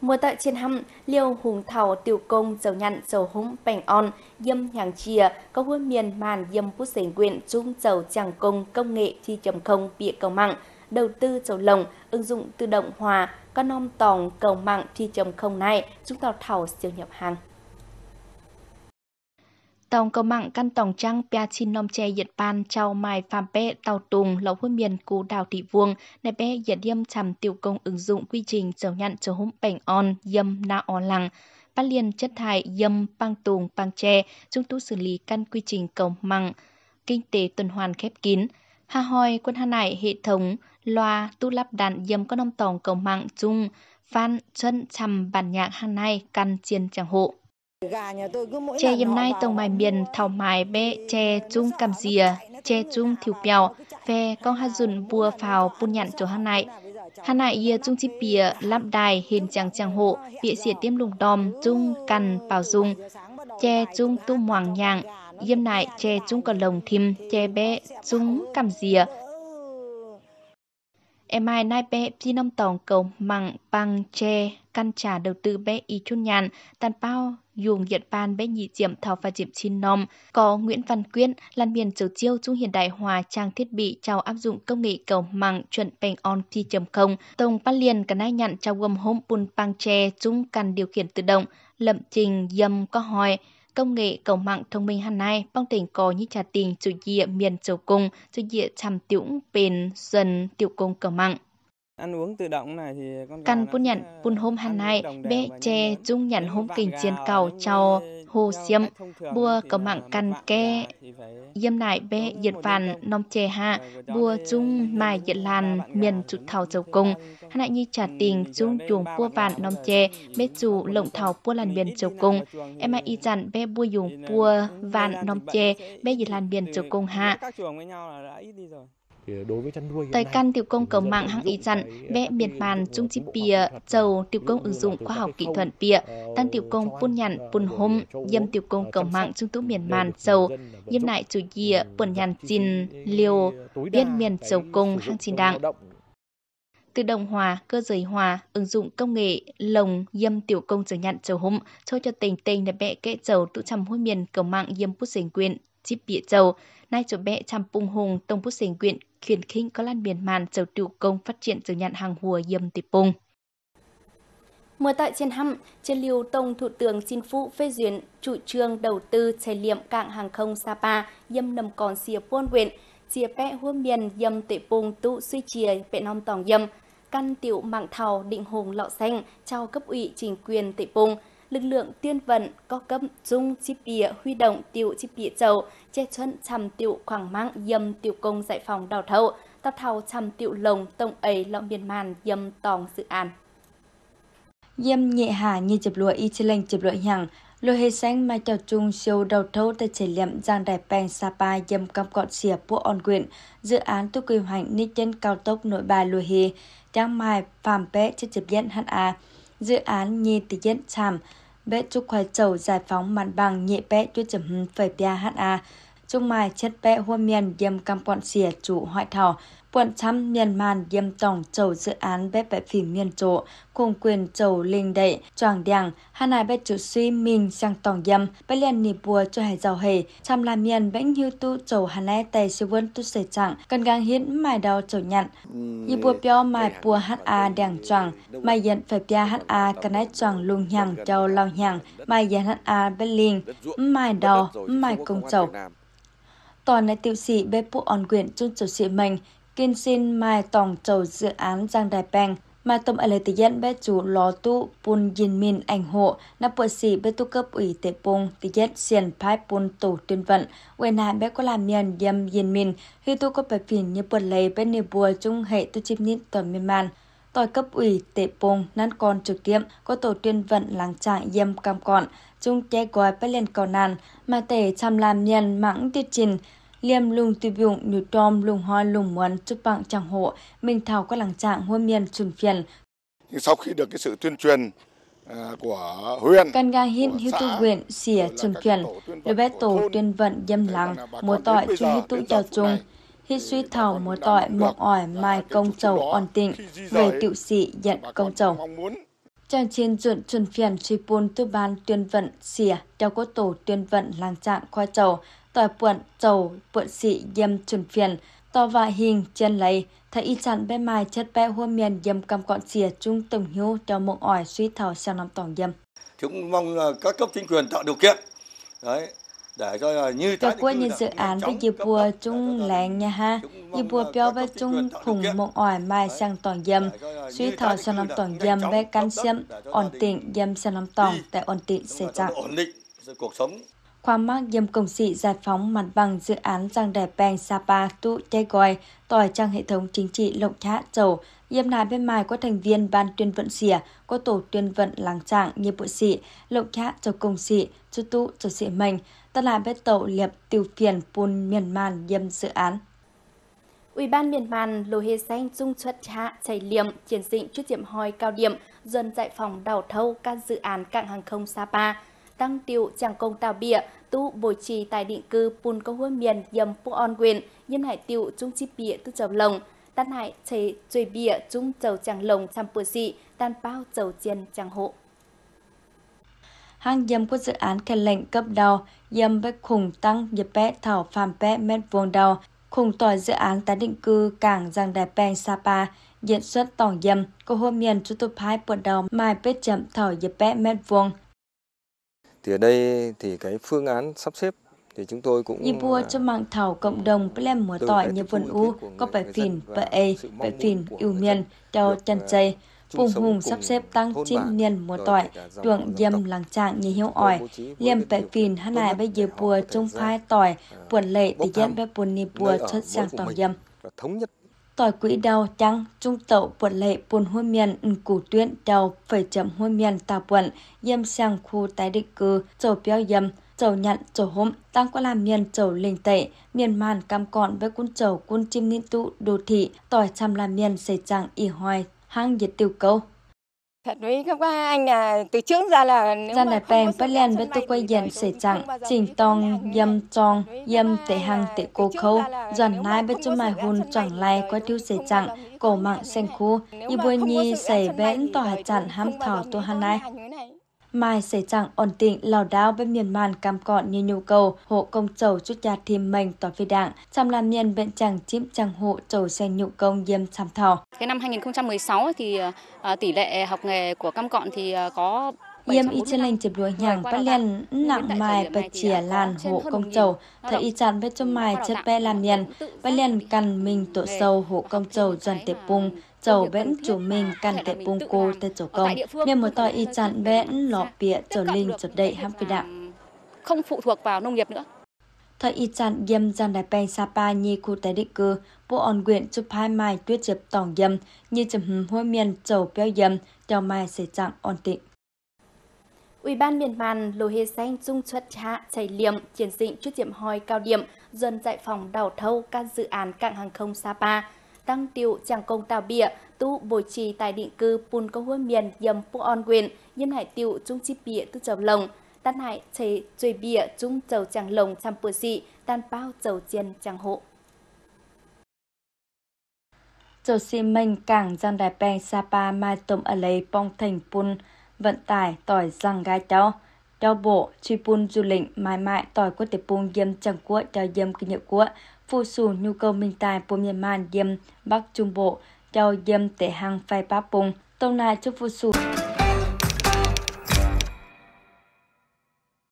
Mùa tại trên hăm, liều hùng thảo tiểu công dầu nhặn dầu húng bành on, dâm hàng chìa, có huân miền màn dâm bút sảnh quyện trung dầu chẳng công công nghệ thi chấm không bịa cầu mạng, đầu tư dầu lồng, ứng dụng tự động hòa, con non tòng cầu mạng thi chấm không này, chúng ta thảo siêu nhập hàng. Tổng cầu mạng căn tổng trăng Pia Chin Nom Che Diệt Pan Chào Mai Phạm Pê Tàu Tùng lậu Hôn Miền Cú Đào Thị Vuông Nè Pê Diệt Diêm Chằm Tiểu Công ứng dụng quy trình chầu nhận chầu hôm bành on Diêm Na O Lăng Phát liền chất thải Diêm Pang Tùng Pang Che Chúng tu xử lý căn quy trình cầu măng Kinh tế tuần hoàn khép kín Hà hoi quân hà nải hệ thống loa tu lắp đạn Diêm có nông tổng cầu mạng chung Phan chân chằm bản nhạc hàng nay căn chiên chẳng hộ Che yếm nay tông bài miền thảo mài bê che chung cầm dìa, che chung thiếu bèo, phê con hát dùn bùa phào bùn nhặn chỗ hát này. Hà nại yê chung chi bìa lắp đài hiền chàng chàng hộ, bị xỉa tiêm lùng đòm, chung cằn bảo dùng che chung tu hoàng nhạng, yêm nay che chung còn lồng thìm, che bé chung cầm dìa, Em ai nay bé di nông tổng cầu mặn bằng che căn trả đầu tư bé y chun nhàn tàn bao dùng hiện ban bé nhị diệm thảo và diệm chín nôm, có Nguyễn Văn Quyên, lan miền chiều chiêu trung hiện đại hòa trang thiết bị trao áp dụng công nghệ cầu mạng chuẩn bành on thi chấm không, tổng phát liền cả nay nhận trao gồm hôm bùn pang tre trung cần điều khiển tự động, lậm trình dâm có hỏi, công nghệ cầu mạng thông minh hôm nay bong tỉnh có như trà tình chủ địa miền châu cung chủ địa trầm tiũng bền dần tiểu cung cầu mạng ăn uống tự động này thì con căn bún nhận bún hôm hàn này bé che dung nhận hôm kình chiến cầu chào hồ xiêm bua có mạng căn ke yêm lại bé diệt vàn nom che hạ bua dung mai diệt lan miền trụ thảo châu cung hắn lại như trả tình dung chuồng bua vạn nom che bé chủ lộng thảo bua lan miền châu cung em ai dặn bé bua dùng bua vạn nom che bé diệt lan miền châu cung hạ Ờ, tài căn tiểu công cầu mạng hăng ý chặn, vẽ biển bàn trung chi bìa, chầu tiểu công ứng ừ, dụng khoa học kỹ thuật bìa, ờ, tăng tiểu công phun nhặn ờ, phun hôm, dâm tiểu công cầu mạng trung tú miền màn chầu, dâm lại chủ dìa ừ, buồn nhàn chìn, liều, biên miền chầu công hăng chìn đặng tự động hòa cơ giới hòa ứng dụng công nghệ lồng dâm tiểu công trở nhận chầu hụm cho cho tình tình là bẹ kệ chầu tụ chăm hôi miền cầu mạng dâm bút dịch quyền chi bịa dầu, nay chỗ bẹ chăm bùng hùng tông bút sành quyện, khuyển khinh có lan biển màn dầu tiểu công phát triển dầu nhạn hàng hùa dầm tịp pung Mùa tại trên hăm, trên lưu tông thủ tướng xin phụ phê duyệt chủ trương đầu tư trải liệm cảng hàng không Sapa dâm nằm còn xìa buôn huyện, xìa bẹ hua miền dâm tệ pung tụ suy chìa bẹ non tòng dâm, căn tiểu mạng thảo định hùng lọ xanh trao cấp ủy chính quyền tệ pung lực lượng tiên vận có cấp dung chip bìa huy động tiểu chip bìa dầu, che chuân chằm tiểu khoảng mang dầm tiểu công giải phóng đào thầu, tập thầu chằm tiểu lồng tổng ấy lọng biên màn dầm tòng dự án. Dầm nhẹ hà như chụp lụa y chi lệnh chụp lụa nhằng, lô hê sáng mai chào chung siêu đầu thâu tại triển liệm giang đài bèn sapa dâm cam cọt xỉa bộ on quyện dự án tu quy hoạch ni chân cao tốc nội bài lô hê trang mai phàm bé trên chụp dẫn hắn à dự án nhi tỷ yên chạm, bé chúc khoai chầu giải phóng mặt bằng nhẹ bé chú chấm hưng phẩy bia hát a. Trung mai chất bé hoa miền dâm cam quọn xỉa chủ hoại thảo, quận trăm miền màn diêm tổng chầu dự án bếp bẹp phỉ miền chỗ cùng quyền chầu linh đệ choàng đèng hà nài bếp chủ suy mình sang tổng diêm bếp liền nì bùa cho hải giàu hề trăm là miền bánh hưu tu chầu hà nai tè siêu vân tu sể chẳng cần gang hiến mài đào chầu nhận nì bùa pio mài bùa hát a đèng choàng mài dần phải pia hát a cần ai choàng lùng nhằng chầu lòng nhằng mài dần hát a bếp linh mài đào mài công chầu toàn này tiêu sĩ bếp bộ on quyền chung chủ sĩ mình kiên xin mai tổng chầu dự án Giang Đài Bang, mà tâm ở lời tự bé chủ ló tụ bùn yên min ảnh hộ, nạp bộ sĩ bé tu cấp ủy tế bùng tự dân xiền phái bùn tổ tuyên vận, quên hạ bé có làm miền dâm yên min, khi tu có bài phìn như bật lấy bé nề bùa chung hệ tu chim nít toàn miên man tỏi cấp ủy tệ bùng nan con trực tiệm có tổ tuyên vận làng trại yêm cam còn chung che gói bất lên cầu nàn mà tể chăm làm nhân mãng tiết trình liêm lùng tùy dụng như tròm lùng hoa lùng muốn chúc bạn chẳng hộ mình thảo các làng trạng hua miền chuẩn phiền sau khi được cái sự tuyên truyền à, của huyện căn ga hiện hi tu huyện xỉa chuẩn phiền lưu bé tổ tuyên vận dâm lắng múa tỏi chu hi tu chào chung hi suy thảo múa tỏi mộng ỏi mai công chầu ổn tịnh về tiểu sĩ nhận công chầu Trang trên duyện chuẩn phiền truy bôn tư ban tuyên vận xỉa à, theo cốt tổ tuyên vận làng trạng khoa chầu tòa quận chầu quận xị dâm chuẩn phiền to và hình chân lấy thấy y chặn bé mai chất bé hua miền dâm cầm cọn xỉa à, trung tổng hiếu theo mộng ỏi suy thảo sang năm tổng dâm chúng mong các cấp chính quyền tạo điều kiện đấy Tôi quên những dự án với dịp bùa trung lạng nhà ha, dịp bùa béo với trung phùng mộng ỏi mai sang toàn dâm, suy thọ sang năm toàn dâm với can xiêm, ổn định dâm sang năm toàn tại ổn định sẽ chặng. Khoa mắc dâm công sĩ giải phóng mặt bằng dự án Giang Đài Bang Sapa Tu Chai Goi, tỏi trang hệ thống chính trị lộng thá dầu, Dâm nài bên mài có thành viên ban tuyên vận xỉa, có tổ tuyên vận làng trạng như bộ sĩ, lộng thá dầu công sĩ, chú tu dầu sĩ mình, tức là biết tậu liệp tiêu phiền bùn miền màn dâm dự án. Ủy ban miền màn lô hê xanh dung chất hạ chảy liệm chiến dịch trước điểm hoi cao điểm dân giải phòng đảo thâu các dự án cảng hàng không Sapa tăng tiêu chẳng công tàu bịa tu bồi trì tài định cư bùn câu hua miền dâm pu on quyền nhân hải tiêu trung chi bịa tu chầu lồng tan hại chế chơi bịa trung chầu chẳng lồng trăm bùa dị tan bao chầu chiên chẳng hộ hàng dâm của dự án kèn lệnh cấp đầu, dâm với khủng tăng nhập bé thảo phàm bé mét vuông đầu, khủng tỏi dự án tái định cư cảng Giang Đài Peng Sapa, diễn xuất tổng dâm của hôm miền chú tục hai bộ đầu mai bếp chậm thảo nhập bé mét vuông. Thì ở đây thì cái phương án sắp xếp thì chúng tôi cũng như vua cho mạng thảo cộng đồng plem múa tỏi như vườn u có phải phìn và e phải phìn yêu miền cho chân chay vùng hùng sắp xếp tăng chín niên mùa tỏi tưởng dâm làng trạng nhì hiếu ỏi liêm bệ phìn hát này bây giờ bùa trông phai tỏi buồn lệ tỷ dân bê buồn nì bùa xuất sang tỏi dâm, tỏi quỹ đầu trắng trung tậu buồn lệ buồn hôi miền ừ, củ tuyến đầu phải chậm hôi miền tà buồn dâm sang khu tái định cư chầu béo dâm, chầu nhận chầu hôm tăng qua làm miền chầu lình tệ miền màn cam còn với quân chầu quân chim ninh tụ đô thị tỏi chăm làm miền xảy chẳng y hoài hang dịch tiêu câu. Thật với các anh là từ trước ra là ra là bèn bất lên với tôi quay dần sẽ chẳng chỉnh tông dâm tròn dâm tệ hàng tệ cô khâu dần nai với cho mài hùn chẳng lai qua tiêu sẽ chẳng cổ mạng sen khu như buổi nhi xảy bén tỏ hạt chẳng ham thảo tôi hàn nay Mai xảy chẳng ổn định lào đảo bên miền màn cam cọn như nhu cầu hộ công chầu chút gia thêm mình tỏ phi đảng chăm làm nhân bên chẳng chiếm chẳng hộ chầu sen nhu công diêm chăm thảo. Cái năm 2016 thì ờ, tỷ lệ học nghề của cam cọn thì ờ, có Yêm y chân lành chụp đuổi nhàng bắt liền nặng mài bạch chìa làn hộ công chầu, thầy y chán với chôm mài chất bè làm liền, bắt liền cần mình tổ sâu hộ công chầu dần tiệp bùng, chầu bẽn chủ mình cần tệ bùng cô tê chỗ công, miền một tòi y chán bẽn lọ bịa chầu linh chụp đậy hăm phi đạm. Không phụ thuộc vào nông nghiệp nữa thời y chan yêm gian đại bang sapa nhi khu tái định cư bộ ổn quyện chụp hai mài tuyết chụp tổng yêm như chụp hùm hôi miền chầu béo yêm đeo mai sẽ chẳng ổn định Ủy ban miền màn lô hê xanh dung chuất trạ chảy liệm triển dịch trước diệm hoi cao điểm dân giải phòng đảo thâu các dự án cảng hàng không Sapa tăng tiêu chẳng công tàu bịa tu bồi trì tại định cư Pun Câu Hua Miền dầm Phu On Quyền nhân hải tiêu trung chi bịa tu chầu lồng tan hải chế chơi bịa trung chầu chẳng lồng chăm bữa dị tan bao chầu chiên chẳng hộ. Chầu xi manh cảng giang đài bèn Sapa mai tôm ở lấy bong thành Pun vận tải tỏi răng gai cho cho bộ truy pun du lịch mãi mãi tỏi quốc tế pun diêm chẳng quốc cho diêm kinh nghiệm quốc phụ sù nhu cầu minh tài pun man diêm bắc trung bộ cho diêm tệ hàng phai báp pun tông nai chúc phụ sù